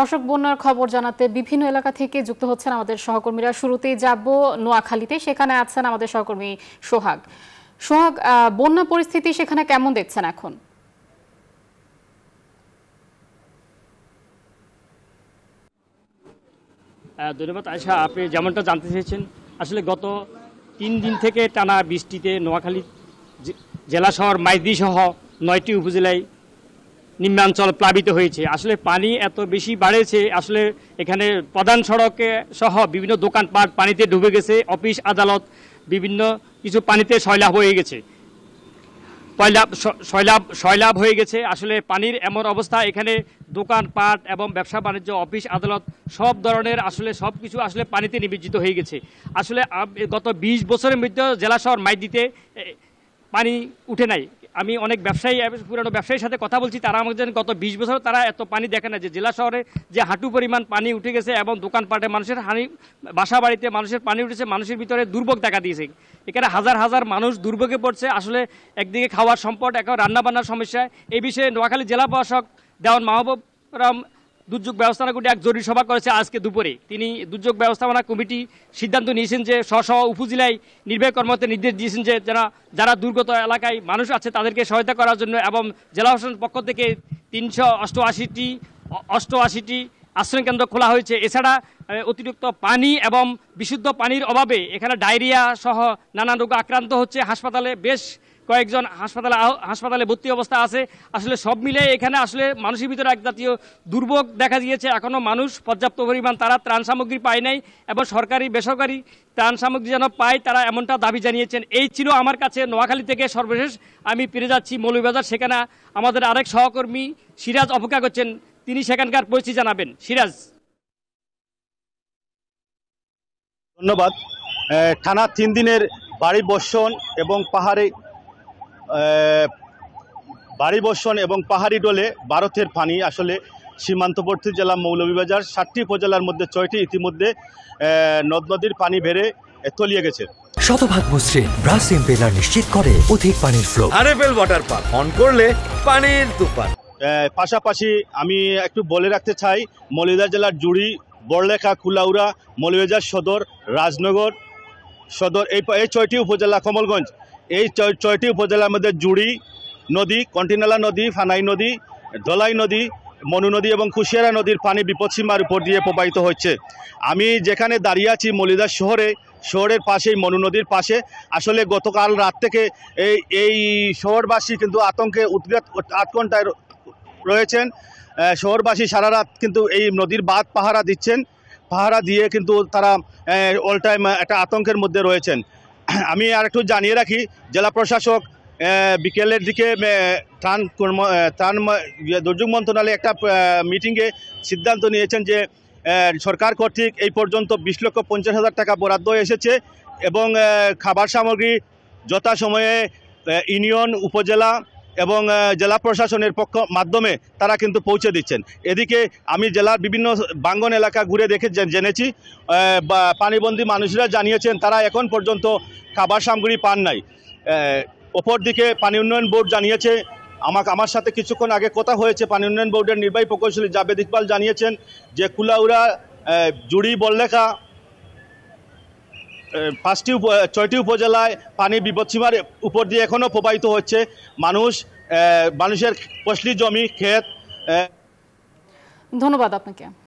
দর্শক বন্যার খবর জানাতে বিভিন্ন এলাকা থেকে যুক্ত হচ্ছেন আমাদের সহকর্মীরা শুরুতেই যাব নোয়াখালীতে সেখানে আছেন আমাদের সহকর্মী সোহাগ সোহাগ বন্যা পরিস্থিতি সেখানে কেমন দেখছেন এখন ধন্যবাদ আয়সা আপনি যেমনটা জানতে চেয়েছেন আসলে গত তিন দিন থেকে টানা বৃষ্টিতে নোয়াখালী জেলা শহর মাইদি সহ নয়টি উপজেলায় নিম্নাঞ্চল প্লাবিত হয়েছে আসলে পানি এত বেশি বাড়েছে আসলে এখানে প্রধান সড়কে সহ বিভিন্ন দোকানপাট পানিতে ডুবে গেছে অফিস আদালত বিভিন্ন কিছু পানিতে শৈলাভ হয়ে গেছে পয়লাভ শৈলাভ শৈলাভ হয়ে গেছে আসলে পানির এমন অবস্থা এখানে দোকানপাট এবং ব্যবসা বাণিজ্য অফিস আদালত সব ধরনের আসলে সব কিছু আসলে পানিতে নিবেজিত হয়ে গেছে আসলে গত ২০ বছরের মধ্যে জেলা শহর মাইদিতে পানি উঠে নাই আমি অনেক ব্যবসায়ী পুরানো ব্যবসায়ীর সাথে কথা বলছি তারা আমাদের গত বিশ বছর তারা এত পানি দেখে না যে জেলা শহরে যে হাঁটু পরিমাণ পানি উঠে গেছে এবং দোকানপাটে মানুষের হানি বাসা বাড়িতে মানুষের পানি উঠেছে মানুষের ভিতরে দুর্ভোগ দেখা দিয়েছে এখানে হাজার হাজার মানুষ দুর্ভোগে পড়ছে আসলে একদিকে খাওয়ার সম্পদ এখন রান্নাবান্নার সমস্যা এই বিষয়ে নোয়াখালী জেলা প্রশাসক দেওয়ান মাহবুব রাম দুর্যোগ ব্যবস্থাপনা কমিটি এক জরুরি সভা করেছে আজকে দুপুরে তিনি দুর্যোগ ব্যবস্থাপনা কমিটি সিদ্ধান্ত নিয়েছেন যে স্ব উপজেলায় নির্বাহী কর্মকর্তা নির্দেশ দিয়েছেন যে যারা যারা দুর্গত এলাকায় মানুষ আছে তাদেরকে সহায়তা করার জন্য এবং জেলা প্রশাসনের পক্ষ থেকে তিনশো অষ্টআশিটি অষ্টআশিটি আশ্রয়কেন্দ্র খোলা হয়েছে এছাড়া অতিরিক্ত পানি এবং বিশুদ্ধ পানির অভাবে এখানে ডায়রিয়া সহ নানান রোগে আক্রান্ত হচ্ছে হাসপাতালে বেশ কয়েকজন হাসপাতালে হাসপাতালে ভর্তি অবস্থা আছে আসলে সব মিলে এখানে আসলে মানুষের ভিতরে এক জাতীয় দুর্ভোগ দেখা দিয়েছে এখনও মানুষ পর্যাপ্ত পরিমাণ তারা ত্রাণ সামগ্রী পায় নাই এবং সরকারি বেসরকারি ত্রাণ সামগ্রী যেন পায় তারা এমনটা দাবি জানিয়েছেন এই ছিল আমার কাছে নোয়াখালী থেকে সর্বশেষ আমি ফিরে যাচ্ছি মৌলভীবাজার সেখানে আমাদের আরেক সহকর্মী সিরাজ অপেক্ষা করছেন তিনি সেখানকার পরিস্থিতি জানাবেন সিরাজ ধন্যবাদ টানা তিন দিনের বাড়ি বর্ষণ এবং পাহাড়ে বাড়ি বর্ষণ এবং পাহাড়ি ডোলে ভারতের পানি আসলে সীমান্তবর্তী জেলা মৌলভীবাজার সাতটি উপজেলার মধ্যে ছয়টি ইতিমধ্যে নদ নদীর পানি বেড়ে তলিয়ে গেছে শতভাগ মসৃণ ব্রাশ ইম্পেলার নিশ্চিত করে অধিক পানির flow RFL water park on করলে পানির দুপান পাশাপাশি আমি একটু বলে রাখতে চাই মলিদা জেলার জুড়ি বড়লেখা কুলাউরা মলিবাজার সদর রাজনগর সদর এই এই ছয়টি উপজেলা কমলগঞ্জ এই ছয়টি উপজেলার মধ্যে জুড়ি নদী কন্টিনালা নদী ফানাই নদী ধলাই নদী মনু নদী এবং কুশিয়ারা নদীর পানি বিপদসীমার উপর দিয়ে প্রবাহিত হচ্ছে আমি যেখানে দাঁড়িয়ে আছি মলিদার শহরে শহরের পাশেই মনু নদীর পাশে আসলে গতকাল রাত থেকে এই এই শহরবাসী কিন্তু আতঙ্কে আধ ঘন্টায় রয়েছেন শহরবাসী সারা রাত কিন্তু এই নদীর বাঁধ পাহারা দিচ্ছেন পাহারা দিয়ে কিন্তু তারা অল টাইম একটা আতঙ্কের মধ্যে রয়েছেন আমি আর একটু জানিয়ে রাখি জেলা প্রশাসক বিকেলের দিকে ত্রাণ কর্ম ত্রাণ ইয়ে, দুর্যোগ মন্ত্রণালয়ে একটা মিটিংয়ে সিদ্ধান্ত নিয়েছেন যে সরকার কর্তৃক এই পর্যন্ত বিশ লক্ষ পঞ্চাশ হাজার টাকা বরাদ্দ এসেছে এবং খাবার সামগ্রী যথাসময়ে ইউনিয়ন উপজেলা এবং জেলা প্রশাসনের পক্ষ মাধ্যমে তারা কিন্তু পৌঁছে দিচ্ছেন এদিকে আমি জেলার বিভিন্ন বাঙ্গন এলাকা ঘুরে দেখে জেনেছি পানিবন্দী মানুষরা জানিয়েছেন তারা এখন পর্যন্ত খাবার সামগ্রী পান নাই দিকে পানি উন্নয়ন বোর্ড জানিয়েছে আমাকে আমার সাথে কিছুক্ষণ আগে কথা হয়েছে পানি উন্নয়ন বোর্ডের নির্বাহী প্রকৌশলী জাবেদ ইকবাল জানিয়েছেন যে কুলাউড়া জুড়ি বললেখা পাঁচটি ছয়টি উপজেলায় পানি বিপদসীমার উপর দিয়ে এখনও প্রবাহিত হচ্ছে মানুষ মানুষের ফসলি জমি ক্ষেত ধন্যবাদ আপনাকে